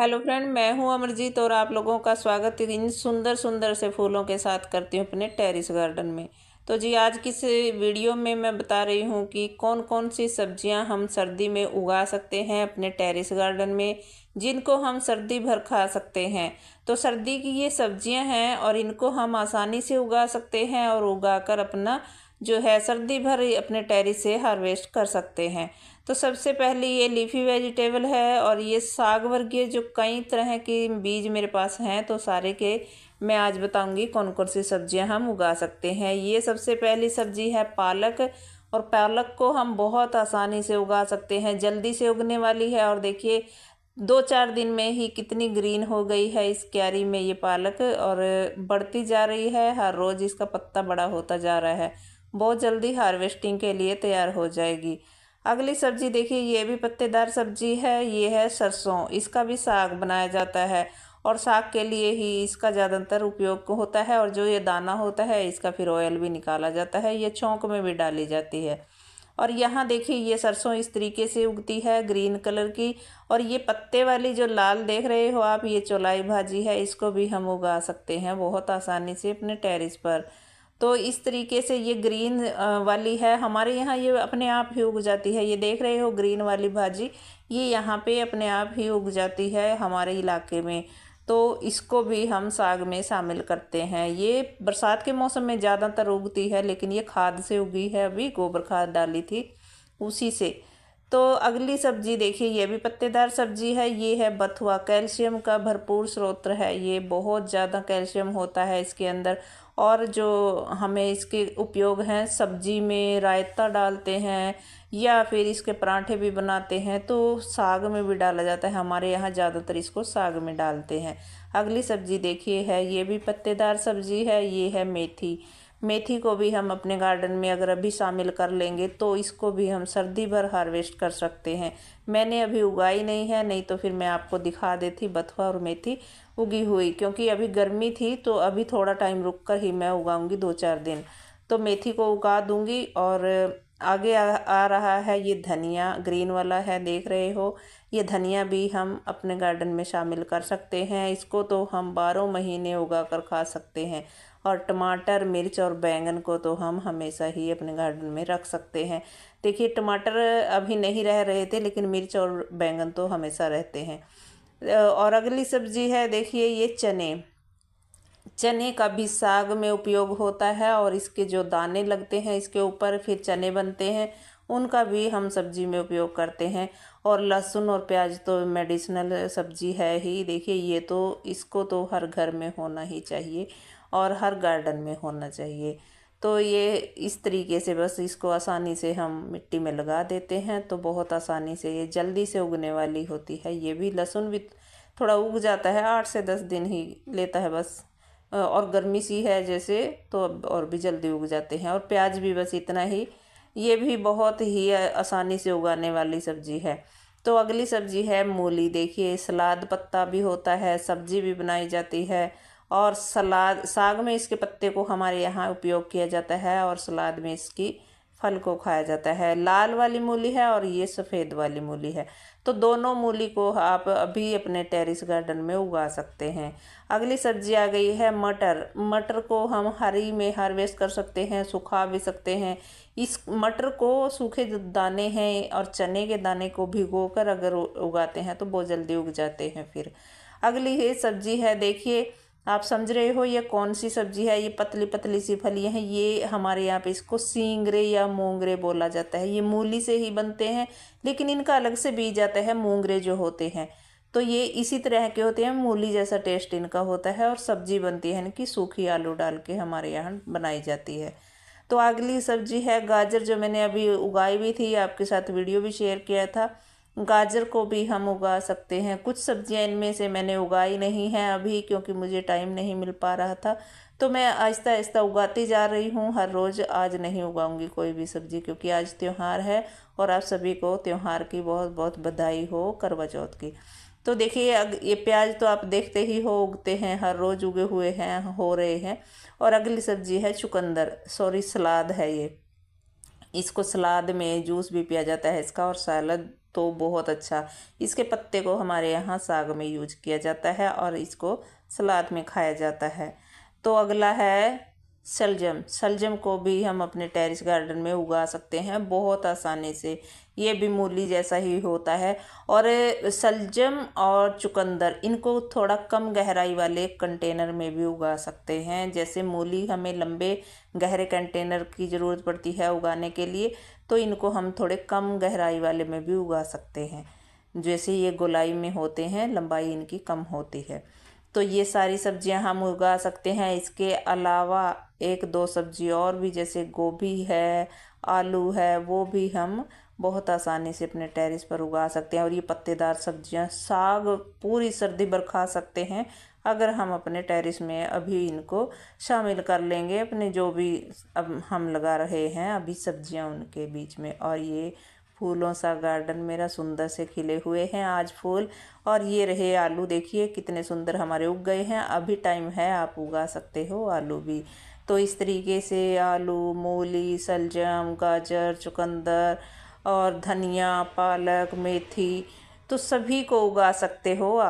hello friend मैं हूं अमरजीत और आप लोगों का स्वागत इन सुंदर सुंदर से फूलों के साथ करती हूं अपने टेरिस गार्डन में तो जी आज की वीडियो में मैं बता रही हूं कि कौन कौन सी सब्जियां हम सर्दी में उगा सकते हैं अपने टेरिस गार्डन में जिनको हम सर्दी भर खा सकते हैं तो सर्दी की ये सब्जियां हैं और इनको हम आसानी से उगा सकते हैं और उगा कर अपना जो है सर्दी भर अपने टेरिस से हार्वेस्ट कर सकते हैं तो सबसे पहले ये लीफी वेजिटेबल है और ये साग वर्गीय जो कई तरह के बीज मेरे पास हैं तो सारे के मैं आज बताऊंगी कौन कौन सी सब्जियां हम उगा सकते हैं ये सबसे पहली सब्जी है पालक और पालक को हम बहुत आसानी से उगा सकते हैं जल्दी से उगने वाली है और देखिए दो चार दिन में ही कितनी ग्रीन हो गई है इस क्यारी में ये पालक और बढ़ती जा रही है हर रोज़ इसका पत्ता बड़ा होता जा रहा है बहुत जल्दी हार्वेस्टिंग के लिए तैयार हो जाएगी अगली सब्जी देखिए ये भी पत्तेदार सब्जी है ये है सरसों इसका भी साग बनाया जाता है और साग के लिए ही इसका ज़्यादातर उपयोग होता है और जो ये दाना होता है इसका फिर ऑयल भी निकाला जाता है ये चौंक में भी डाली जाती है और यहाँ देखिए ये सरसों इस तरीके से उगती है ग्रीन कलर की और ये पत्ते वाली जो लाल देख रहे हो आप ये चौलाई भाजी है इसको भी हम उगा सकते हैं बहुत आसानी से अपने टेरिस पर तो इस तरीके से ये ग्रीन वाली है हमारे यहाँ ये अपने आप ही उग जाती है ये देख रहे हो ग्रीन वाली भाजी ये यहाँ पे अपने आप ही उग जाती है हमारे इलाके में तो इसको भी हम साग में शामिल करते हैं ये बरसात के मौसम में ज़्यादातर उगती है लेकिन ये खाद से उगी है अभी गोबर खाद डाली थी उसी से तो अगली सब्जी देखिए ये भी पत्तेदार सब्जी है ये है बथुआ कैल्शियम का भरपूर स्रोत है ये बहुत ज़्यादा कैल्शियम होता है इसके अंदर और जो हमें इसके उपयोग हैं सब्जी में रायता डालते हैं या फिर इसके पराठे भी बनाते हैं तो साग में भी डाला जाता है हमारे यहाँ ज़्यादातर इसको साग में डालते हैं अगली सब्जी देखिए है ये भी पत्तेदार सब्जी है ये है मेथी मेथी को भी हम अपने गार्डन में अगर अभी शामिल कर लेंगे तो इसको भी हम सर्दी भर हार्वेस्ट कर सकते हैं मैंने अभी उगाई नहीं है नहीं तो फिर मैं आपको दिखा देती बथुआ और मेथी उगी हुई क्योंकि अभी गर्मी थी तो अभी थोड़ा टाइम रुक कर ही मैं उगाऊँगी दो चार दिन तो मेथी को उगा दूंगी और आगे आ, आ रहा है ये धनिया ग्रीन वाला है देख रहे हो ये धनिया भी हम अपने गार्डन में शामिल कर सकते हैं इसको तो हम बारह महीने उगा कर खा सकते हैं और टमाटर मिर्च और बैंगन को तो हम हमेशा ही अपने गार्डन में रख सकते हैं देखिए टमाटर अभी नहीं रह रहे थे लेकिन मिर्च और बैंगन तो हमेशा रहते हैं और अगली सब्ज़ी है देखिए ये चने चने का भी साग में उपयोग होता है और इसके जो दाने लगते हैं इसके ऊपर फिर चने बनते हैं उनका भी हम सब्जी में उपयोग करते हैं और लहसुन और प्याज तो मेडिसिनल सब्जी है ही देखिए ये तो इसको तो हर घर में होना ही चाहिए और हर गार्डन में होना चाहिए तो ये इस तरीके से बस इसको आसानी से हम मिट्टी में लगा देते हैं तो बहुत आसानी से ये जल्दी से उगने वाली होती है ये भी लहसुन भी थोड़ा उग जाता है आठ से दस दिन ही लेता है बस और गर्मी सी है जैसे तो अब और भी जल्दी उग जाते हैं और प्याज भी बस इतना ही ये भी बहुत ही आसानी से उगाने वाली सब्ज़ी है तो अगली सब्जी है मूली देखिए सलाद पत्ता भी होता है सब्जी भी बनाई जाती है और सलाद साग में इसके पत्ते को हमारे यहाँ उपयोग किया जाता है और सलाद में इसकी फल को खाया जाता है लाल वाली मूली है और ये सफ़ेद वाली मूली है तो दोनों मूली को आप अभी अपने टेरिस गार्डन में उगा सकते हैं अगली सब्जी आ गई है मटर मटर को हम हरी में हार्वेस्ट कर सकते हैं सुखा भी सकते हैं इस मटर को सूखे दाने हैं और चने के दाने को भिगो कर अगर उगाते हैं तो बहुत जल्दी उग जाते हैं फिर अगली ये सब्जी है देखिए आप समझ रहे हो ये कौन सी सब्जी है ये पतली पतली सी फलियाँ हैं ये हमारे यहाँ पे इसको सींगरे या मूंगरे बोला जाता है ये मूली से ही बनते हैं लेकिन इनका अलग से बीज आता है मूंगरे जो होते हैं तो ये इसी तरह के होते हैं मूली जैसा टेस्ट इनका होता है और सब्जी बनती है इनकी सूखी आलू डाल के हमारे यहाँ बनाई जाती है तो अगली सब्जी है गाजर जो मैंने अभी उगाई भी थी आपके साथ वीडियो भी शेयर किया था गाजर को भी हम उगा सकते हैं कुछ सब्जियां इनमें से मैंने उगाई नहीं हैं अभी क्योंकि मुझे टाइम नहीं मिल पा रहा था तो मैं आहिस्ता आहिस्ता उगाती जा रही हूँ हर रोज़ आज नहीं उगाऊंगी कोई भी सब्ज़ी क्योंकि आज त्यौहार है और आप सभी को त्यौहार की बहुत बहुत बधाई हो करवा चौथ की तो देखिए अग ये प्याज तो आप देखते ही हो उगते हैं हर रोज़ उगे हुए हैं हो रहे हैं और अगली सब्ज़ी है चुकंदर सॉरी सलाद है ये इसको सलाद में जूस भी पिया जाता है इसका और सलाद तो बहुत अच्छा इसके पत्ते को हमारे यहाँ साग में यूज किया जाता है और इसको सलाद में खाया जाता है तो अगला है सलजम सलजम को भी हम अपने टेरिस गार्डन में उगा सकते हैं बहुत आसानी से ये भी मूली जैसा ही होता है और सलजम और चुकंदर इनको थोड़ा कम गहराई वाले कंटेनर में भी उगा सकते हैं जैसे मूली हमें लंबे गहरे कंटेनर की ज़रूरत पड़ती है उगाने के लिए तो इनको हम थोड़े कम गहराई वाले में भी उगा सकते हैं जैसे ये गोलाई में होते हैं लंबाई इनकी कम होती है तो ये सारी सब्जियां हम उगा सकते हैं इसके अलावा एक दो सब्ज़ी और भी जैसे गोभी है आलू है वो भी हम बहुत आसानी से अपने टेरिस पर उगा सकते हैं और ये पत्तेदार सब्जियां साग पूरी सर्दी भर खा सकते हैं अगर हम अपने टेरिस में अभी इनको शामिल कर लेंगे अपने जो भी अब हम लगा रहे हैं अभी सब्जियां उनके बीच में और ये फूलों सा गार्डन मेरा सुंदर से खिले हुए हैं आज फूल और ये रहे आलू देखिए कितने सुंदर हमारे उग गए हैं अभी टाइम है आप उगा सकते हो आलू भी तो इस तरीके से आलू मूली सलजम गाजर चुकंदर और धनिया पालक मेथी तो सभी को उगा सकते हो आप